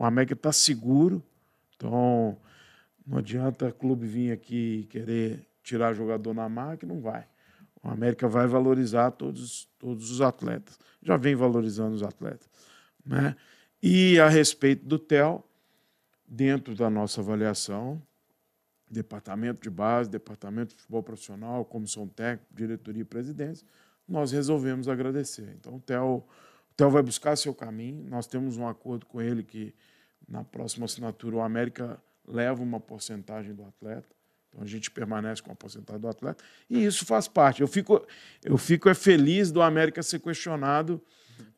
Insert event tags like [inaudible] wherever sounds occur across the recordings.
O América está seguro, então não adianta clube vir aqui querer tirar jogador na máquina, não vai. O América vai valorizar todos, todos os atletas. Já vem valorizando os atletas. Né? E a respeito do TEL, dentro da nossa avaliação, departamento de base, departamento de futebol profissional, comissão técnica, diretoria e presidência, nós resolvemos agradecer. Então, o TEL então vai buscar seu caminho. Nós temos um acordo com ele que na próxima assinatura o América leva uma porcentagem do atleta. Então a gente permanece com a porcentagem do atleta. E isso faz parte. Eu fico, eu fico é feliz do América ser questionado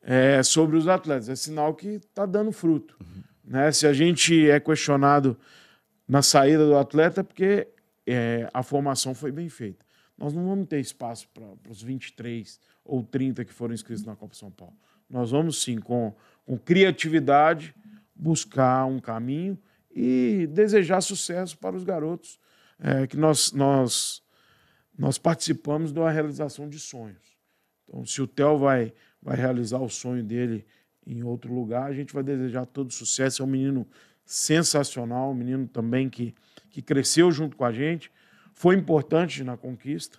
é, sobre os atletas. É sinal que está dando fruto. Uhum. Né? Se a gente é questionado na saída do atleta, é porque é, a formação foi bem feita. Nós não vamos ter espaço para os 23 ou 30 que foram inscritos na Copa São Paulo. Nós vamos sim, com, com criatividade, buscar um caminho e desejar sucesso para os garotos, é, que nós, nós, nós participamos de uma realização de sonhos. Então, se o Theo vai, vai realizar o sonho dele em outro lugar, a gente vai desejar todo sucesso. É um menino sensacional, um menino também que, que cresceu junto com a gente, foi importante na conquista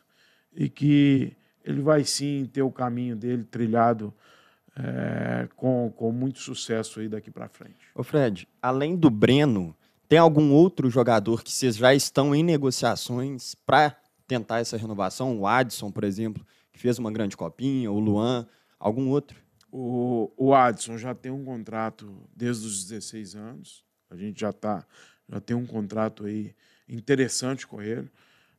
e que ele vai sim ter o caminho dele trilhado é, com, com muito sucesso aí daqui para frente. Ô Fred, além do Breno, tem algum outro jogador que vocês já estão em negociações para tentar essa renovação? O Adson, por exemplo, que fez uma grande copinha, o Luan, algum outro? O, o Adson já tem um contrato desde os 16 anos. A gente já tá, já tem um contrato aí interessante com ele.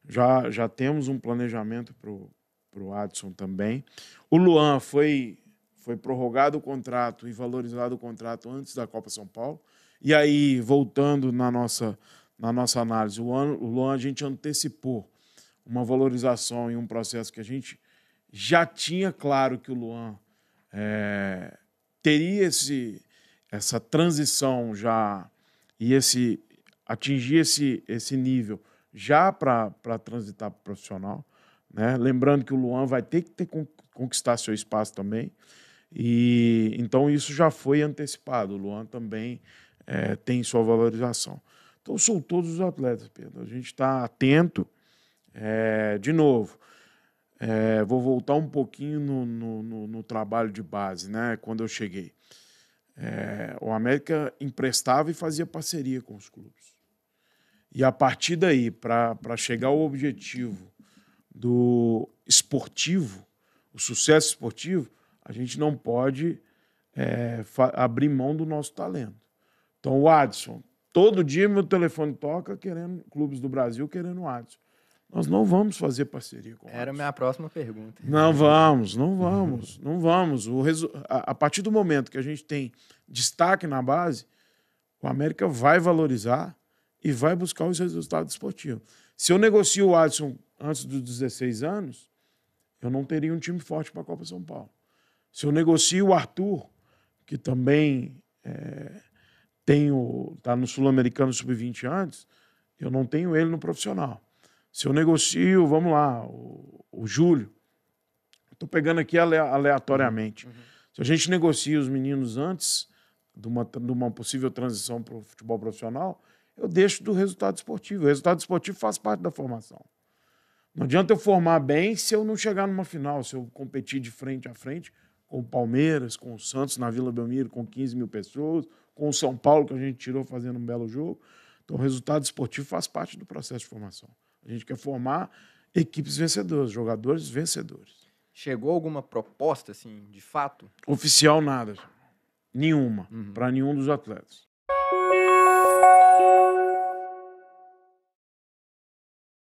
Já, já temos um planejamento para o Adson também. O Luan foi foi prorrogado o contrato e valorizado o contrato antes da Copa São Paulo. E aí, voltando na nossa, na nossa análise, o, ano, o Luan a gente antecipou uma valorização em um processo que a gente já tinha claro que o Luan é, teria esse, essa transição já e esse atingir esse, esse nível já para transitar para profissional. Né? Lembrando que o Luan vai ter que ter, conquistar seu espaço também. E então isso já foi antecipado. O Luan também é, tem sua valorização. Então são todos os atletas, Pedro. A gente está atento. É, de novo, é, vou voltar um pouquinho no, no, no, no, trabalho de base, né? Quando eu cheguei, é, o América emprestava e fazia parceria com os clubes. E a partir daí, para chegar ao objetivo do esportivo, o sucesso esportivo, a gente não pode é, abrir mão do nosso talento. Então, o Adson, todo dia meu telefone toca querendo clubes do Brasil querendo o Adson. Nós não vamos fazer parceria com o Era a minha próxima pergunta. Não vamos, não vamos, [laughs] não vamos. O resu... a, a partir do momento que a gente tem destaque na base, o América vai valorizar e vai buscar os resultados esportivos. Se eu negocio o Adson antes dos 16 anos, eu não teria um time forte para a Copa São Paulo. Se eu negocio o Arthur, que também é, tenho tá no Sul-Americano Sub-20 antes, eu não tenho ele no profissional. Se eu negocio, vamos lá, o, o Júlio, estou pegando aqui ale, aleatoriamente. Uhum. Se a gente negocia os meninos antes de uma, de uma possível transição para o futebol profissional, eu deixo do resultado esportivo. O resultado esportivo faz parte da formação. Não adianta eu formar bem se eu não chegar numa final, se eu competir de frente a frente com o Palmeiras, com o Santos na Vila Belmiro, com 15 mil pessoas, com o São Paulo, que a gente tirou fazendo um belo jogo. Então, o resultado esportivo faz parte do processo de formação. A gente quer formar equipes vencedoras, jogadores vencedores. Chegou alguma proposta, assim, de fato? Oficial, nada. Nenhuma. Uhum. Para nenhum dos atletas.